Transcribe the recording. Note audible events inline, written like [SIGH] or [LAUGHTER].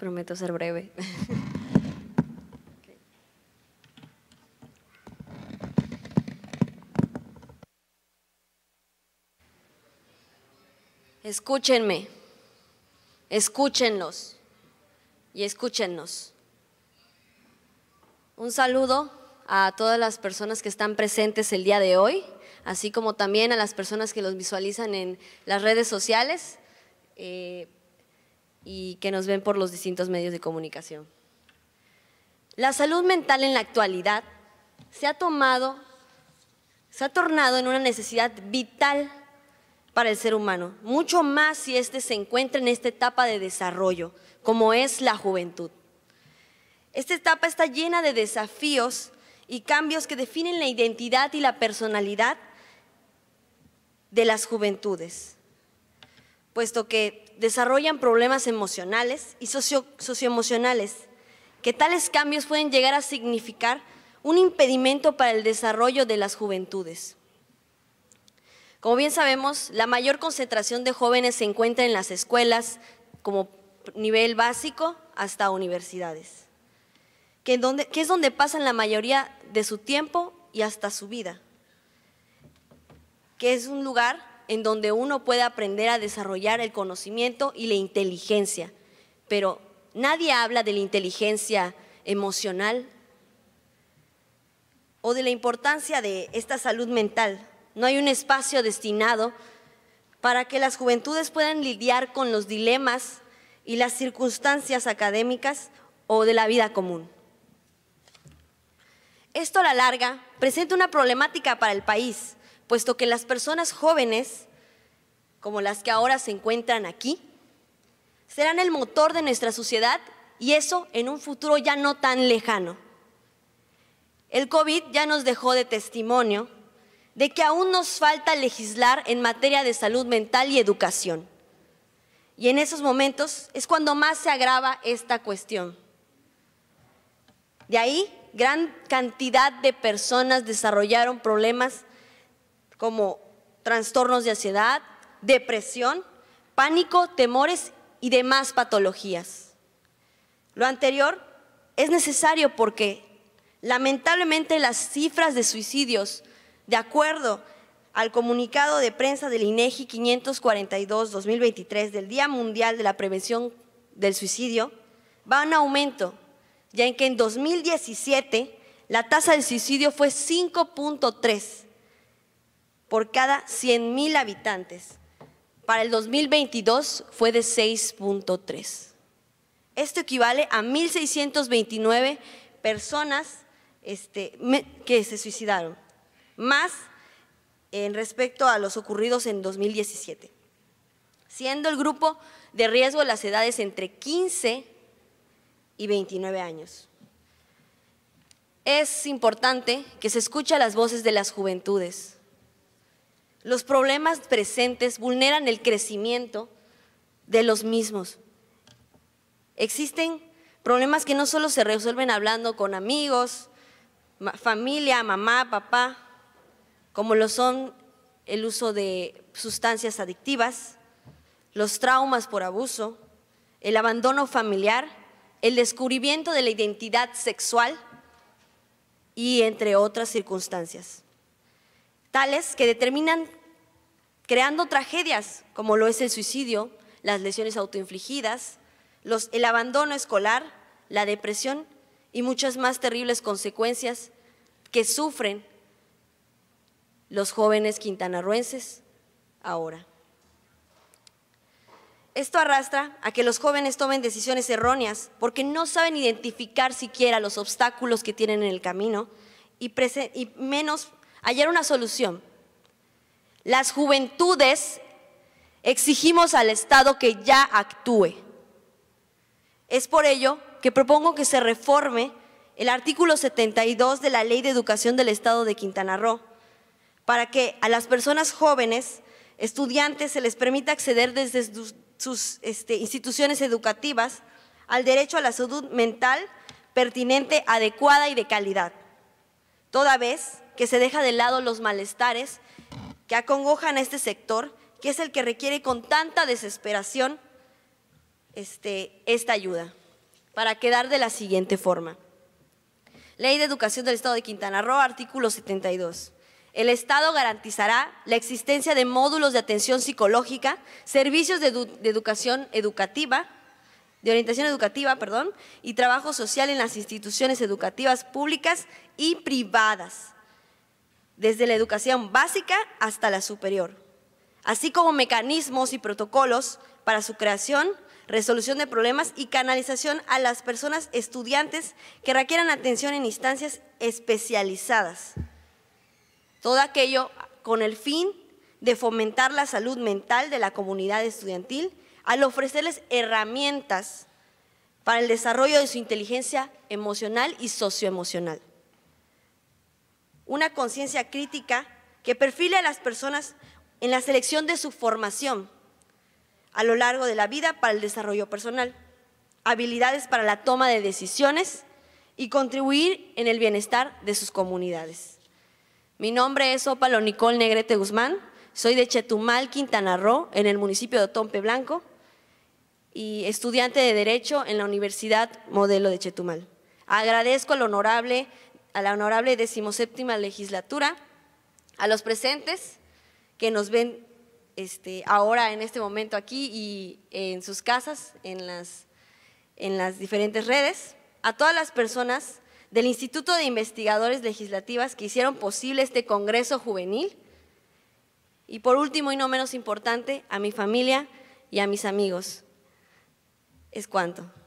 prometo ser breve. [LAUGHS] Escúchenme, escúchenlos y escúchennos. Un saludo a todas las personas que están presentes el día de hoy, así como también a las personas que los visualizan en las redes sociales. Eh, y que nos ven por los distintos medios de comunicación. La salud mental en la actualidad se ha tomado, se ha tornado en una necesidad vital para el ser humano, mucho más si este se encuentra en esta etapa de desarrollo, como es la juventud. Esta etapa está llena de desafíos y cambios que definen la identidad y la personalidad de las juventudes, puesto que desarrollan problemas emocionales y socioemocionales, que tales cambios pueden llegar a significar un impedimento para el desarrollo de las juventudes. Como bien sabemos, la mayor concentración de jóvenes se encuentra en las escuelas como nivel básico hasta universidades, que es donde pasan la mayoría de su tiempo y hasta su vida, que es un lugar en donde uno puede aprender a desarrollar el conocimiento y la inteligencia. Pero nadie habla de la inteligencia emocional o de la importancia de esta salud mental. No hay un espacio destinado para que las juventudes puedan lidiar con los dilemas y las circunstancias académicas o de la vida común. Esto a la larga presenta una problemática para el país, puesto que las personas jóvenes, como las que ahora se encuentran aquí, serán el motor de nuestra sociedad y eso en un futuro ya no tan lejano. El COVID ya nos dejó de testimonio de que aún nos falta legislar en materia de salud mental y educación. Y en esos momentos es cuando más se agrava esta cuestión. De ahí, gran cantidad de personas desarrollaron problemas como trastornos de ansiedad, depresión, pánico, temores y demás patologías. Lo anterior es necesario porque lamentablemente las cifras de suicidios, de acuerdo al comunicado de prensa del e INEGI 542-2023 del Día Mundial de la Prevención del Suicidio, van en aumento, ya en que en 2017 la tasa de suicidio fue 5.3 por cada 100 mil habitantes. Para el 2022 fue de 6.3. Esto equivale a 1.629 personas este, que se suicidaron, más en respecto a los ocurridos en 2017, siendo el grupo de riesgo las edades entre 15 y 29 años. Es importante que se escuchen las voces de las juventudes, los problemas presentes vulneran el crecimiento de los mismos. Existen problemas que no solo se resuelven hablando con amigos, familia, mamá, papá, como lo son el uso de sustancias adictivas, los traumas por abuso, el abandono familiar, el descubrimiento de la identidad sexual y entre otras circunstancias tales que determinan creando tragedias como lo es el suicidio, las lesiones autoinfligidas, el abandono escolar, la depresión y muchas más terribles consecuencias que sufren los jóvenes quintanarruenses ahora. Esto arrastra a que los jóvenes tomen decisiones erróneas porque no saben identificar siquiera los obstáculos que tienen en el camino y menos Ayer una solución. Las juventudes exigimos al Estado que ya actúe. Es por ello que propongo que se reforme el artículo 72 de la Ley de Educación del Estado de Quintana Roo para que a las personas jóvenes, estudiantes, se les permita acceder desde sus, este, instituciones educativas al derecho a la salud mental pertinente, adecuada y de calidad, toda vez que se deja de lado los malestares que acongojan a este sector, que es el que requiere con tanta desesperación este, esta ayuda, para quedar de la siguiente forma. Ley de Educación del Estado de Quintana Roo, artículo 72. El Estado garantizará la existencia de módulos de atención psicológica, servicios de, de, educación educativa, de orientación educativa, perdón, y trabajo social en las instituciones educativas públicas y privadas, desde la educación básica hasta la superior, así como mecanismos y protocolos para su creación, resolución de problemas y canalización a las personas estudiantes que requieran atención en instancias especializadas. Todo aquello con el fin de fomentar la salud mental de la comunidad estudiantil al ofrecerles herramientas para el desarrollo de su inteligencia emocional y socioemocional una conciencia crítica que perfile a las personas en la selección de su formación a lo largo de la vida para el desarrollo personal, habilidades para la toma de decisiones y contribuir en el bienestar de sus comunidades. Mi nombre es Opalo Nicole Negrete Guzmán, soy de Chetumal, Quintana Roo, en el municipio de Tompe Blanco y estudiante de Derecho en la Universidad Modelo de Chetumal. Agradezco al honorable a la honorable decimoséptima legislatura, a los presentes que nos ven este, ahora en este momento aquí y en sus casas, en las, en las diferentes redes, a todas las personas del Instituto de Investigadores Legislativas que hicieron posible este Congreso Juvenil y por último y no menos importante, a mi familia y a mis amigos. Es cuanto.